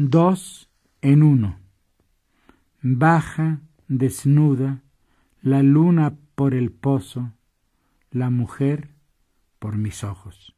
dos en uno. Baja, desnuda, la luna por el pozo, la mujer por mis ojos.